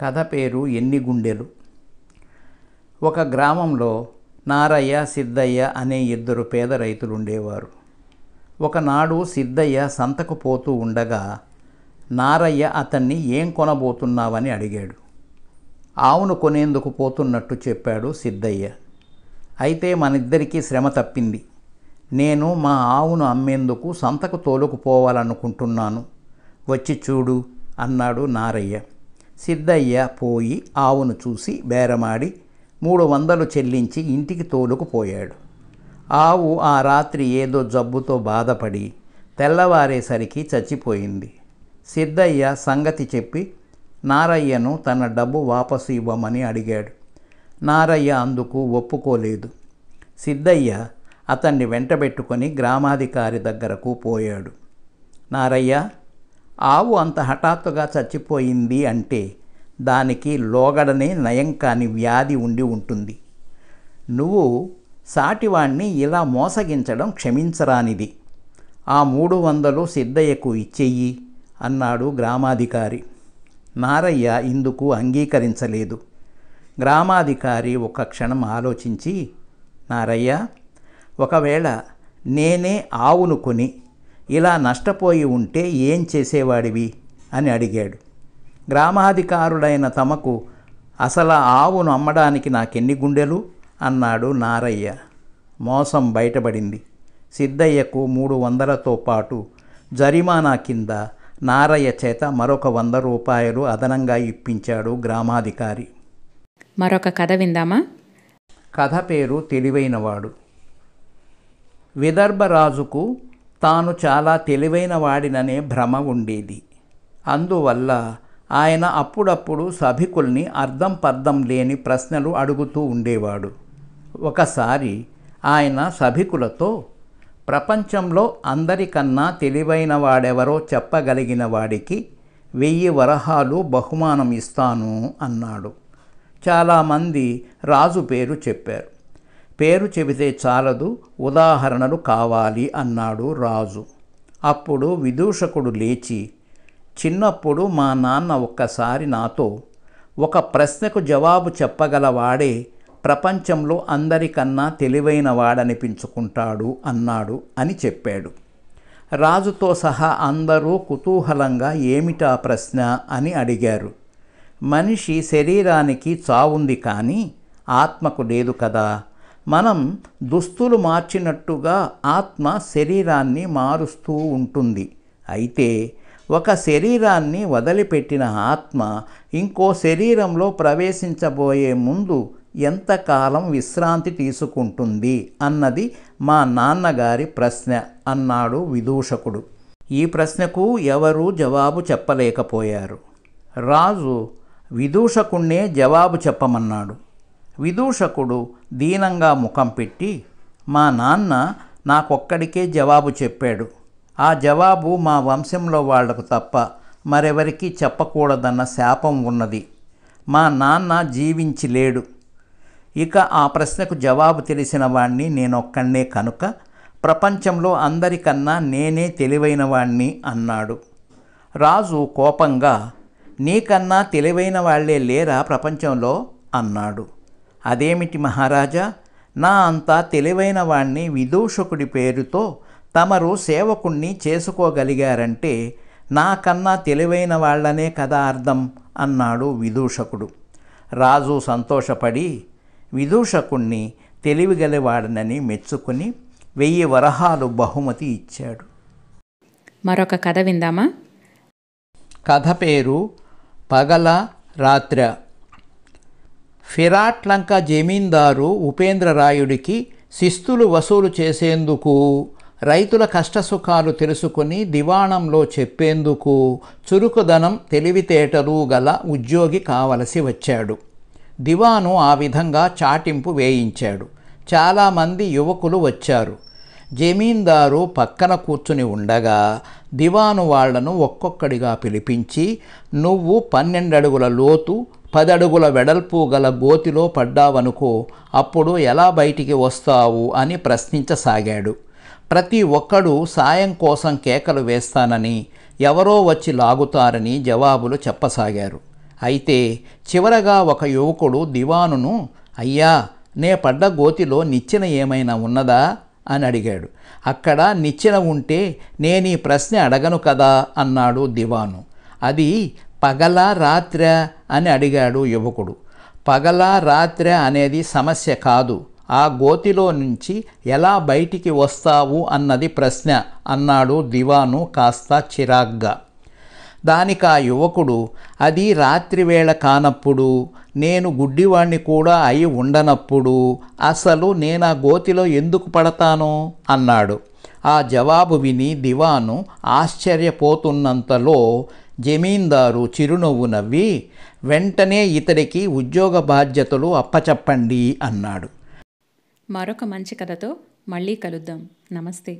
కథ పేరు ఎన్ని గుండెలు ఒక గ్రామంలో నారయ్య సిద్ధయ్య అనే ఇద్దరు పేద రైతులు ఉండేవారు ఒకనాడు సిద్ధయ్య సంతకు పోతూ ఉండగా నారయ్య అతన్ని ఏం కొనబోతున్నావని అడిగాడు ఆవును కొనేందుకు పోతున్నట్టు చెప్పాడు సిద్ధయ్య అయితే మనిద్దరికీ శ్రమ తప్పింది నేను మా ఆవును అమ్మేందుకు సంతకు తోలుకుపోవాలనుకుంటున్నాను వచ్చి చూడు అన్నాడు నారయ్య సిద్ధయ్య పోయి ఆవును చూసి బేరమాడి మూడు వందలు చెల్లించి ఇంటికి తోలుకుపోయాడు ఆవు ఆ రాత్రి ఏదో జబ్బుతో బాధపడి తెల్లవారేసరికి చచ్చిపోయింది సిద్ధయ్య సంగతి చెప్పి నారయ్యను తన డబ్బు వాపసు ఇవ్వమని అడిగాడు నారయ్య అందుకు ఒప్పుకోలేదు సిద్ధయ్య అతన్ని వెంటబెట్టుకొని గ్రామాధికారి దగ్గరకు పోయాడు నారయ్య ఆవు అంత హఠాత్తుగా చచ్చిపోయింది అంటే దానికి లోగడని నయం కాని వ్యాధి ఉండి ఉంటుంది నువ్వు సాటివాణ్ణి ఇలా మోసగించడం క్షమించరానిది ఆ మూడు వందలు సిద్ధయ్యకు ఇచ్చేయి అన్నాడు గ్రామాధికారి నారయ్య ఇందుకు అంగీకరించలేదు గ్రామాధికారి ఒక క్షణం ఆలోచించి నారయ్య ఒకవేళ నేనే ఆవును కొని ఇలా నష్టపోయి ఉంటే ఏం చేసేవాడివి అని అడిగాడు గ్రామాధికారుడైన తమకు అసలు ఆవును అమ్మడానికి నాకెన్ని గుండెలు అన్నాడు నారయ్య మోసం బయటపడింది సిద్ధయ్యకు మూడు వందలతో పాటు జరిమానా కింద నారయ్య చేత మరొక వంద రూపాయలు అదనంగా ఇప్పించాడు గ్రామాధికారి మరొక కథ విందామా కథ పేరు తెలివైనవాడు విదర్భరాజుకు తాను చాలా తెలివైన వాడిననే భ్రమ ఉండేది అందువల్ల ఆయన అప్పుడప్పుడు సభికుల్ని అర్థం పర్థం లేని ప్రశ్నలు అడుగుతూ ఉండేవాడు ఒకసారి ఆయన సభికులతో ప్రపంచంలో అందరికన్నా తెలివైన వాడెవరో చెప్పగలిగిన వాడికి వెయ్యి వరహాలు బహుమానం ఇస్తాను అన్నాడు చాలామంది రాజు పేరు చెప్పారు పేరు చెబితే చాలదు ఉదాహరణలు కావాలి అన్నాడు రాజు అప్పుడు విదూషకుడు లేచి చిన్నప్పుడు మా నాన్న ఒక్కసారి నాతో ఒక ప్రశ్నకు జవాబు చెప్పగలవాడే ప్రపంచంలో అందరికన్నా తెలివైన వాడనిపించుకుంటాడు అన్నాడు అని చెప్పాడు రాజుతో సహా అందరూ కుతూహలంగా ఏమిటా ప్రశ్న అని అడిగారు మనిషి శరీరానికి చావుంది కానీ ఆత్మకు లేదు కదా మనం దుస్తులు మార్చినట్టుగా ఆత్మ శరీరాన్ని మారుస్తూ ఉంటుంది అయితే ఒక శరీరాన్ని వదిలిపెట్టిన ఆత్మ ఇంకో శరీరంలో ప్రవేశించబోయే ముందు ఎంతకాలం విశ్రాంతి తీసుకుంటుంది అన్నది మా నాన్నగారి ప్రశ్న అన్నాడు విదూషకుడు ఈ ప్రశ్నకు ఎవరూ జవాబు చెప్పలేకపోయారు రాజు విదూషకుణ్ణే జవాబు చెప్పమన్నాడు విదూషకుడు దీనంగా ముఖం పెట్టి మా నాన్న నాకొక్కడికే జవాబు చెప్పాడు ఆ జవాబు మా వంశంలో వాళ్లకు తప్ప మరెవరికీ చెప్పకూడదన్న శాపం ఉన్నది మా నాన్న జీవించి లేడు ఇక ఆ ప్రశ్నకు జవాబు తెలిసిన వాణ్ణి నేనొక్కనే కనుక ప్రపంచంలో అందరికన్నా నేనే తెలివైన వాణ్ణి అన్నాడు రాజు కోపంగా నీకన్నా తెలివైన వాళ్లే లేరా ప్రపంచంలో అన్నాడు అదేమిటి మహారాజా నా అంతా తెలివైన వాణ్ణి విదూషకుడి పేరుతో తమరు సేవకుణ్ణి చేసుకోగలిగారంటే నాకన్నా తెలివైన వాళ్లనే కదా అర్థం అన్నాడు విదూషకుడు రాజు సంతోషపడి విదూషకుణ్ణి తెలివిగలవాడనని మెచ్చుకుని వెయ్యి వరహాలు బహుమతి ఇచ్చాడు మరొక కథ విందామా కథ పేరు పగల రాత్ర ఫిరాట్లంక జమీందారు ఉపేంద్రరాయుడికి శిస్తులు వసూలు చేసేందుకు రైతుల కష్టసుఖాలు తెలుసుకుని దివాణంలో చెప్పేందుకు చురుకుదనం తెలివితేటలు గల ఉద్యోగి కావలసి వచ్చాడు దివాను ఆ విధంగా చాటింపు వేయించాడు చాలామంది యువకులు వచ్చారు జమీందారు పక్కన కూర్చుని ఉండగా దివాను వాళ్లను ఒక్కొక్కడిగా పిలిపించి నువ్వు పన్నెండడుగుల లోతు పదడుగుల వెడల్పు గల గోతిలో పడ్డావనుకో అప్పుడు ఎలా బయటికి వస్తావు అని ప్రశ్నించసాగాడు ప్రతి ఒక్కడు సాయం కోసం కేకలు వేస్తానని ఎవరో వచ్చి లాగుతారని జవాబులు చెప్పసాగారు అయితే చివరగా ఒక యువకుడు దివానును అయ్యా నే పడ్డ గోతిలో నిచ్చెన ఏమైనా ఉన్నదా అని అడిగాడు అక్కడ నిచ్చెన ఉంటే నేను ఈ ప్రశ్న అడగను కదా అన్నాడు దివాను అది పగల రాత్ర అని అడిగాడు యువకుడు పగల రాత్ర అనేది సమస్య కాదు ఆ గోతిలో నుంచి ఎలా బయటికి వస్తావు అన్నది ప్రశ్న అన్నాడు దివాను కాస్త చిరాగ్గా దానికి ఆ యువకుడు అది రాత్రివేళ కానప్పుడు నేను గుడ్డివాణ్ణి కూడా అయి ఉండనప్పుడు అసలు నేను ఆ గోతిలో ఎందుకు పడతాను అన్నాడు ఆ జవాబు విని దివాను ఆశ్చర్యపోతున్నంతలో జమీందారు చిరునవ్వు నవ్వి వెంటనే ఇతడికి ఉద్యోగ బాధ్యతలు అప్పచెప్పండి అన్నాడు మరొక మంచి కథతో మళ్ళీ కలుద్దాం నమస్తే